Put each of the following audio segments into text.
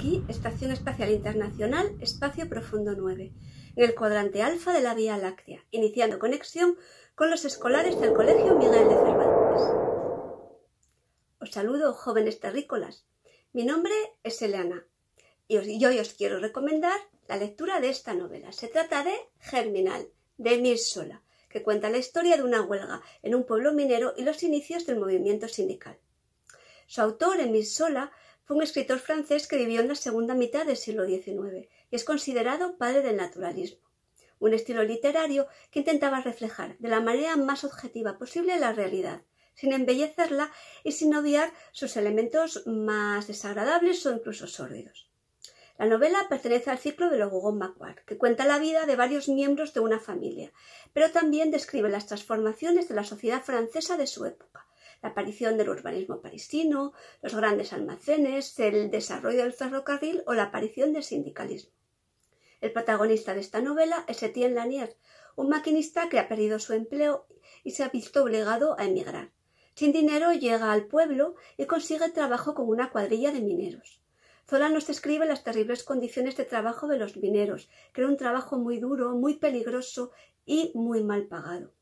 aquí Estación Espacial Internacional Espacio Profundo 9, en el cuadrante alfa de la Vía Láctea, iniciando conexión con los escolares del Colegio Miguel de Cervantes. Os saludo, jóvenes terrícolas. Mi nombre es Eleana y, hoy os quiero recomendar la lectura de esta novela. Se trata de Germinal, de Emil Sola, que cuenta la historia de una huelga en un pueblo minero y los inicios del movimiento sindical. Su autor, Emil Sola, fue un escritor francés que vivió en la segunda mitad del siglo XIX y es considerado padre del naturalismo, un estilo literario que intentaba reflejar de la manera más objetiva posible la realidad, sin embellecerla y sin obviar sus elementos más desagradables o incluso sórdidos. La novela pertenece al ciclo de los Gogol Macquart, que cuenta la vida de varios miembros de una familia, pero también describe las transformaciones de la sociedad francesa de su época, la aparición del urbanismo parisino, los grandes almacenes, el desarrollo del ferrocarril o la aparición del sindicalismo. El protagonista de esta novela es Etienne Lanier, un maquinista que ha perdido su empleo y se ha visto obligado a emigrar. Sin dinero llega al pueblo y consigue trabajo con una cuadrilla de mineros. Zola nos describe las terribles condiciones de trabajo de los mineros, que era un trabajo muy duro, muy peligroso y muy mal pagado.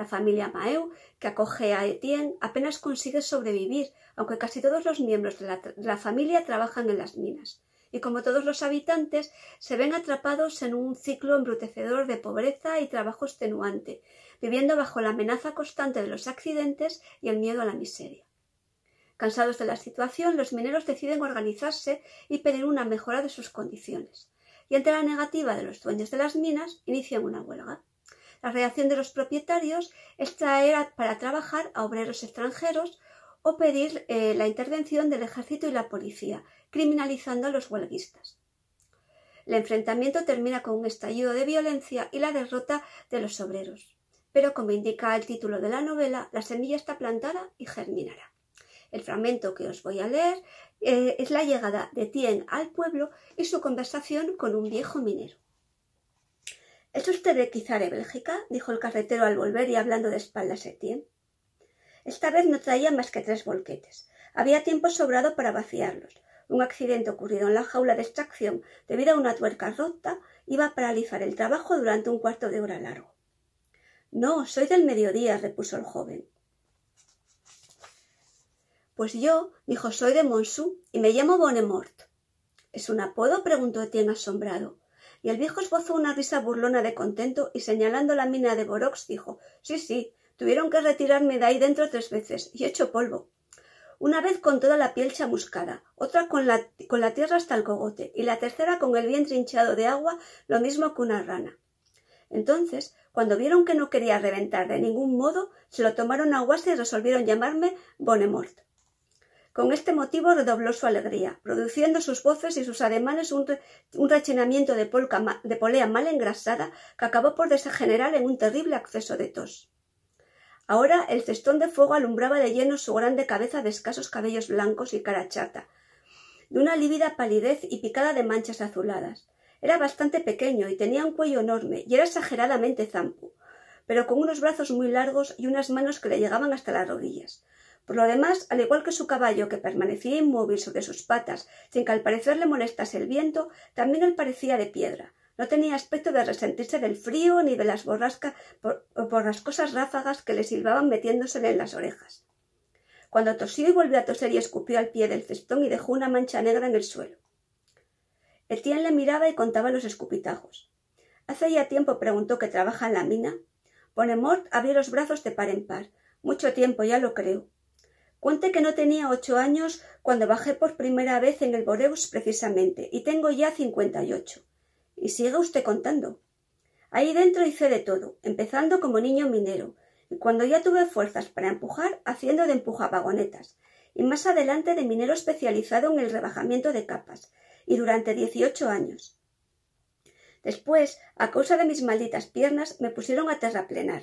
La familia Maeu, que acoge a Etienne, apenas consigue sobrevivir, aunque casi todos los miembros de la, familia trabajan en las minas y como todos los habitantes se ven atrapados en un ciclo embrutecedor de pobreza y trabajo extenuante, viviendo bajo la amenaza constante de los accidentes y el miedo a la miseria. Cansados de la situación, los mineros deciden organizarse y pedir una mejora de sus condiciones, y ante la negativa de los dueños de las minas inician una huelga. La reacción de los propietarios es traer para trabajar a obreros extranjeros o pedir eh, la intervención del ejército y la policía, criminalizando a los huelguistas. El enfrentamiento termina con un estallido de violencia y la derrota de los obreros. Pero como indica el título de la novela, la semilla está plantada y germinará. El fragmento que os voy a leer eh, es la llegada de Tien al pueblo y su conversación con un viejo minero. ¿Es usted de de Bélgica? dijo el carretero al volver y hablando de espaldas a Etienne. Esta vez no traía más que tres volquetes. Había tiempo sobrado para vaciarlos. Un accidente ocurrido en la jaula de extracción debido a una tuerca rota iba a paralizar el trabajo durante un cuarto de hora largo. No, soy del mediodía, repuso el joven. Pues yo, dijo, soy de Montsou y me llamo Bonemort. ¿Es un apodo? preguntó Etienne asombrado. Y el viejo esbozó una risa burlona de contento y señalando la mina de Borox dijo Sí, sí, tuvieron que retirarme de ahí dentro tres veces y hecho polvo. Una vez con toda la piel chamuscada, otra con la, con la tierra hasta el cogote y la tercera con el vientre hinchado de agua, lo mismo que una rana. Entonces, cuando vieron que no quería reventar de ningún modo, se lo tomaron a guasa y resolvieron llamarme Bonemort. Con este motivo redobló su alegría, produciendo sus voces y sus ademanes un, rechenamiento rechinamiento de, polca de polea mal engrasada que acabó por desgenerar en un terrible acceso de tos. Ahora el cestón de fuego alumbraba de lleno su grande cabeza de escasos cabellos blancos y cara chata, de una lívida palidez y picada de manchas azuladas. Era bastante pequeño y tenía un cuello enorme y era exageradamente zampo, pero con unos brazos muy largos y unas manos que le llegaban hasta las rodillas. Por lo demás, al igual que su caballo, que permanecía inmóvil sobre sus patas, sin que al parecer le molestase el viento, también él parecía de piedra. No tenía aspecto de resentirse del frío ni de las borrascas por, cosas ráfagas que le silbaban metiéndosele en las orejas. Cuando tosió y volvió a toser y escupió al pie del cestón y dejó una mancha negra en el suelo. Etienne le miraba y contaba los escupitajos. Hace ya tiempo preguntó que trabaja en la mina. Ponemort abrió los brazos de par en par. Mucho tiempo, ya lo creo. Cuente que no tenía ocho años cuando bajé por primera vez en el Boreus precisamente, y tengo ya cincuenta y ocho. Y sigue usted contando. Ahí dentro hice de todo, empezando como niño minero, y cuando ya tuve fuerzas para empujar, haciendo de vagonetas, y más adelante de minero especializado en el rebajamiento de capas, y durante dieciocho años. Después, a causa de mis malditas piernas, me pusieron a terraplenar,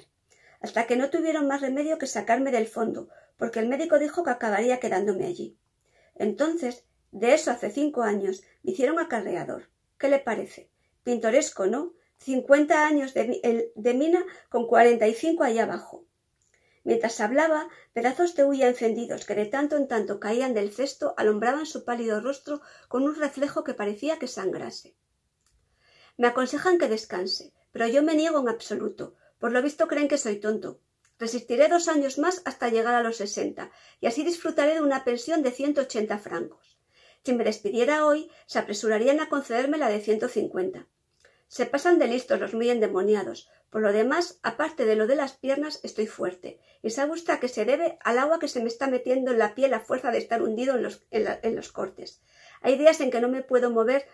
hasta que no tuvieron más remedio que sacarme del fondo, porque el médico dijo que acabaría quedándome allí. Entonces, de eso hace cinco años, me hicieron acarreador. ¿Qué le parece? Pintoresco, ¿no? Cincuenta años de, de mina con cuarenta y cinco allá abajo. Mientras hablaba, pedazos de huya encendidos que de tanto en tanto caían del cesto alumbraban su pálido rostro con un reflejo que parecía que sangrase. Me aconsejan que descanse, pero yo me niego en absoluto, por lo visto creen que soy tonto. Resistiré dos años más hasta llegar a los sesenta, y así disfrutaré de una pensión de ciento ochenta francos. Si me despidiera hoy, se apresurarían a concederme la de ciento cincuenta. Se pasan de listos los muy endemoniados. Por lo demás, aparte de lo de las piernas, estoy fuerte. Y sabe usted que se debe al agua que se me está metiendo en la piel a fuerza de estar hundido en los cortes. Hay días en que no me puedo mover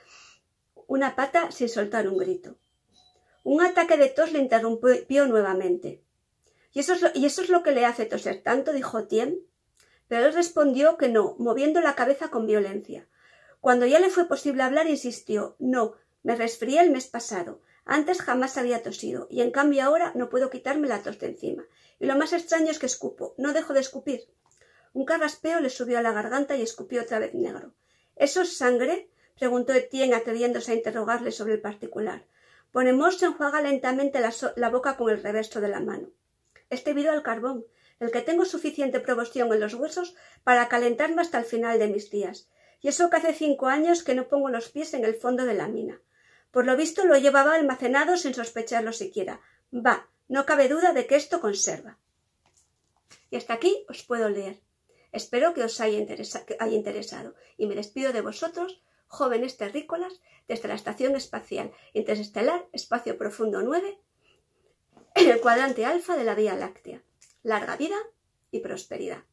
una pata sin soltar un grito. Un ataque de tos le interrumpió nuevamente. ¿Y eso, es lo, que le hace toser tanto? dijo Tien. Pero él respondió que no, moviendo la cabeza con violencia. Cuando ya le fue posible hablar, insistió No, me resfrié el mes pasado. Antes jamás había tosido, y en cambio ahora no puedo quitarme la tos de encima. Y lo más extraño es que escupo, no dejo de escupir. Un carraspeo le subió a la garganta y escupió otra vez negro. ¿Eso es sangre? preguntó Etienne atreviéndose a interrogarle sobre el particular. Ponemos se enjuaga lentamente la, boca con el reverso de la mano. Este debido al carbón, el que tengo suficiente proporción en los huesos para calentarme hasta el final de mis días. Y eso que hace cinco años que no pongo los pies en el fondo de la mina. Por lo visto lo llevaba almacenado sin sospecharlo siquiera. Va, no cabe duda de que esto conserva. Y hasta aquí os puedo leer. Espero que os haya interesado y me despido de vosotros jóvenes terrícolas desde la Estación Espacial Interestelar Espacio Profundo 9 en el cuadrante alfa de la Vía Láctea. Larga vida y prosperidad.